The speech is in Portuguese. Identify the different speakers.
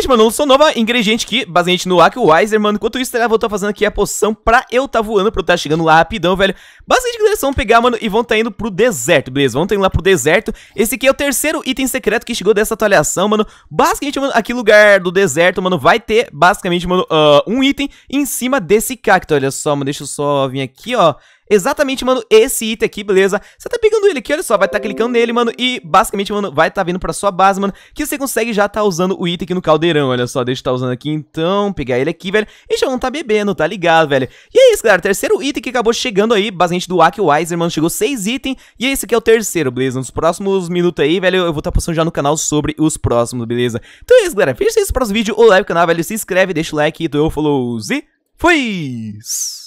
Speaker 1: seguinte, mano, lançou nova ingrediente aqui, basicamente no Aki mano. Enquanto isso, galera, vou tá fazendo aqui a poção pra eu tá voando, pra eu tá chegando lá rapidão, velho. Basicamente, galera, vão pegar, mano, e vão tá indo pro deserto, beleza? Vão tá indo lá pro deserto. Esse aqui é o terceiro item secreto que chegou dessa atualização, mano. Basicamente, mano, aqui lugar do deserto, mano, vai ter, basicamente, mano, uh, um item em cima desse cacto. Olha só, mano, deixa eu só vir aqui, ó. Exatamente, mano, esse item aqui, beleza? Você tá pegando ele aqui, olha só, vai tá clicando nele, mano, e basicamente, mano, vai tá vindo pra sua base, mano, que você consegue já tá usando o item aqui no caldeirão, olha só, deixa eu tá usando aqui então, pegar ele aqui, velho, e já não tá bebendo, tá ligado, velho? E é isso, galera, terceiro item que acabou chegando aí, basicamente do Aki mano, chegou seis itens, e esse aqui é o terceiro, beleza? Nos próximos minutos aí, velho, eu vou tá postando já no canal sobre os próximos, beleza? Então é isso, galera, fecha isso próximo vídeo, ou like o canal, velho, se inscreve, deixa o like, então eu falou e fui!